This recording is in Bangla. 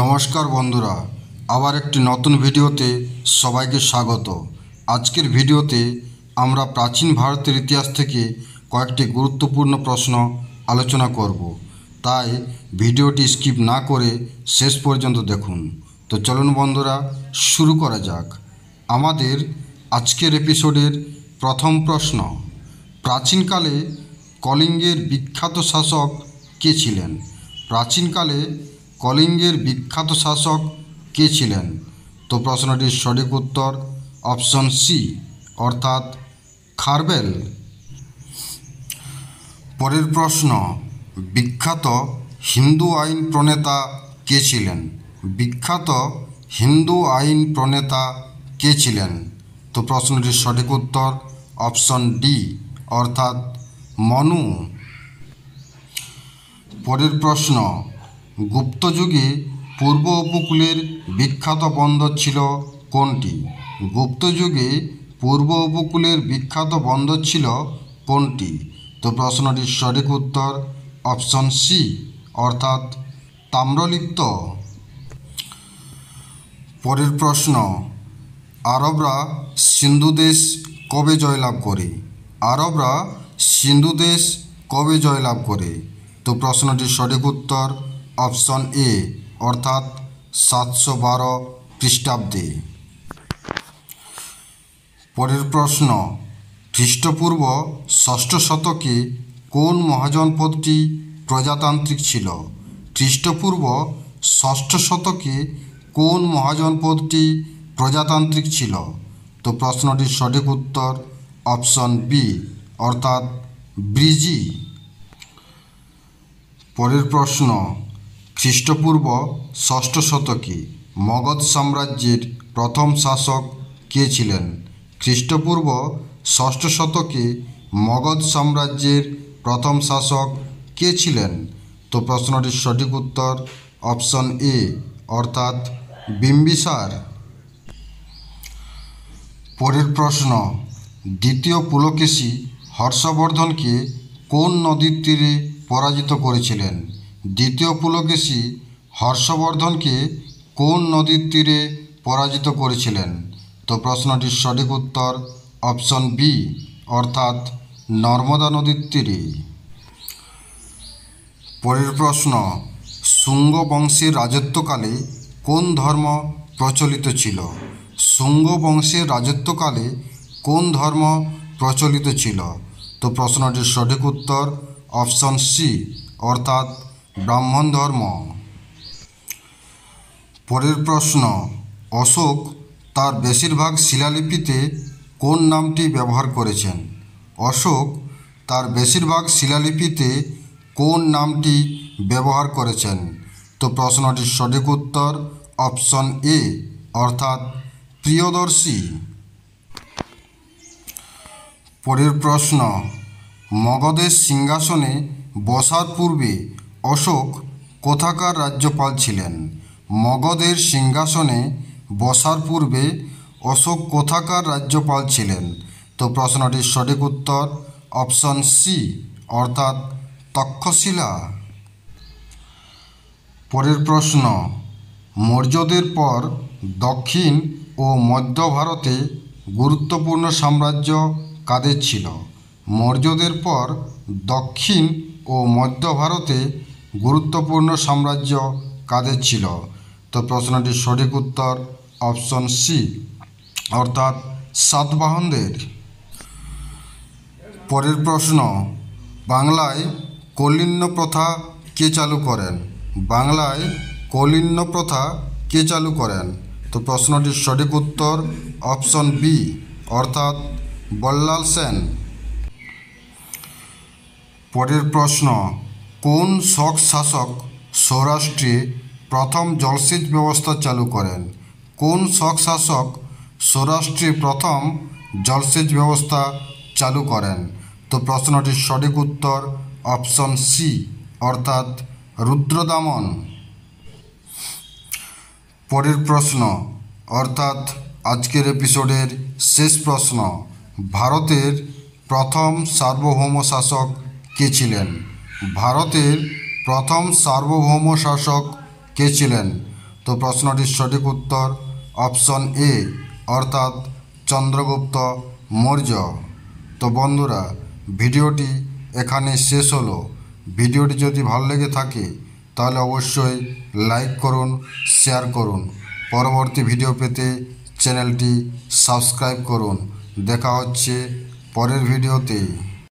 নমস্কার বন্ধুরা আবার একটি নতুন ভিডিওতে সবাইকে স্বাগত আজকের ভিডিওতে আমরা প্রাচীন ভারতের ইতিহাস থেকে কয়েকটি গুরুত্বপূর্ণ প্রশ্ন আলোচনা করব তাই ভিডিওটি স্কিপ না করে শেষ পর্যন্ত দেখুন তো চলুন বন্ধুরা শুরু করা যাক আমাদের আজকের এপিসোডের প্রথম প্রশ্ন প্রাচীনকালে কলিঙ্গের বিখ্যাত শাসক কে ছিলেন প্রাচীনকালে কলিঙ্গের বিখ্যাত শাসক কে ছিলেন তো প্রশ্নটির সঠিক উত্তর অপশন সি অর্থাৎ খারবেল পরের প্রশ্ন বিখ্যাত হিন্দু আইন প্রণেতা কে ছিলেন বিখ্যাত হিন্দু আইন প্রণেতা কে ছিলেন তো প্রশ্নটির সঠিক উত্তর অপশন ডি অর্থাৎ মনু পরের প্রশ্ন গুপ্তযুগে পূর্ব উপকূলের বিখ্যাত বন্দর ছিল কোনটি গুপ্তযুগে পূর্ব উপকূলের বিখ্যাত বন্দর ছিল কোনটি তো প্রশ্নটির সঠিক উত্তর অপশন সি অর্থাৎ তাম্রলিপ্ত পরের প্রশ্ন আরবরা সিন্ধু দেশ কবে জয়লাভ করে আরবরা সিন্ধু দেশ কবে জয়লাভ করে তো প্রশ্নটির সঠিক উত্তর অপশন এ অর্থাৎ সাতশো বারো খ্রিস্টাব্দে পরের প্রশ্ন খ্রিস্টপূর্ব ষষ্ঠ শতকে কোন মহাজনপদটি প্রজাতান্ত্রিক ছিল খ্রিস্টপূর্ব ষষ্ঠ শতকে কোন মহাজনপদটি প্রজাতান্ত্রিক ছিল তো প্রশ্নটির সঠিক উত্তর অপশন বি অর্থাৎ ব্রিজি পরের প্রশ্ন খ্রিস্টপূর্ব ষষ্ঠ শতকে মগধ সাম্রাজ্যের প্রথম শাসক কে ছিলেন খ্রিস্টপূর্ব ষষ্ঠ শতকে মগধ সাম্রাজ্যের প্রথম শাসক কে ছিলেন তো প্রশ্নটির সঠিক উত্তর অপশন এ অর্থাৎ বিম্বিসার পরের প্রশ্ন দ্বিতীয় পুলকেশী হর্ষবর্ধনকে কোন নদীর তীরে পরাজিত করেছিলেন দ্বিতীয় পুলকেশী হর্ষবর্ধনকে কোন নদীর তীরে পরাজিত করেছিলেন তো প্রশ্নটির সঠিক উত্তর অপশন বি অর্থাৎ নর্মদা নদীর তীরে পরের প্রশ্ন শুঙ্গ বংশের রাজত্বকালে কোন ধর্ম প্রচলিত ছিল শুঙ্গ বংশের রাজত্বকালে কোন ধর্ম প্রচলিত ছিল তো প্রশ্নটির সঠিক উত্তর অপশন সি অর্থাৎ ব্রাহ্মণ ধর্ম পরের প্রশ্ন অশোক তার বেশিরভাগ শিলালিপিতে কোন নামটি ব্যবহার করেছেন অশোক তার বেশিরভাগ শিলালিপিতে কোন নামটি ব্যবহার করেছেন তো প্রশ্নটির সঠিক উত্তর অপশন এ অর্থাৎ প্রিয়দর্শী পরের প্রশ্ন মগধের সিংহাসনে বসার পূর্বে অশোক কোথাকার রাজ্যপাল ছিলেন মগধের সিংহাসনে বসার পূর্বে অশোক কোথাকার রাজ্যপাল ছিলেন তো প্রশ্নটির সঠিক উত্তর অপশন সি অর্থাৎ তক্ষশিলা পরের প্রশ্ন মৌর্যদের পর দক্ষিণ ও মধ্য ভারতে গুরুত্বপূর্ণ সাম্রাজ্য কাদের ছিল মৌর্যদের পর দক্ষিণ ও মধ্য ভারতে গুরুত্বপূর্ণ সাম্রাজ্য কাদের ছিল তো প্রশ্নটির সঠিক উত্তর অপশন সি অর্থাৎ সাতবাহনদের পরের প্রশ্ন বাংলায় কলিন্য প্রথা কে চালু করেন বাংলায় কলিন্য প্রথা কে চালু করেন তো প্রশ্নটির সঠিক উত্তর অপশন বি অর্থাৎ বল্লাল সেন পরের প্রশ্ন কোন শক শাসক সৌরাষ্ট্রে প্রথম জলসেচ ব্যবস্থা চালু করেন কোন শক শাসক সৌরাষ্ট্রে প্রথম জলসেচ ব্যবস্থা চালু করেন তো প্রশ্নটির সঠিক উত্তর অপশন সি অর্থাৎ রুদ্রদামন পরের প্রশ্ন অর্থাৎ আজকের এপিসোডের শেষ প্রশ্ন ভারতের প্রথম সার্বভৌম শাসক কে ছিলেন ভারতের প্রথম সার্বভৌম শাসক কে ছিলেন তো প্রশ্নটির সঠিক উত্তর অপশন এ অর্থাৎ চন্দ্রগুপ্ত মৌর্য তো বন্ধুরা ভিডিওটি এখানে শেষ হলো ভিডিওটি যদি ভালো লেগে থাকে তাহলে অবশ্যই লাইক করুন শেয়ার করুন পরবর্তী ভিডিও পেতে চ্যানেলটি সাবস্ক্রাইব করুন দেখা হচ্ছে পরের ভিডিওতে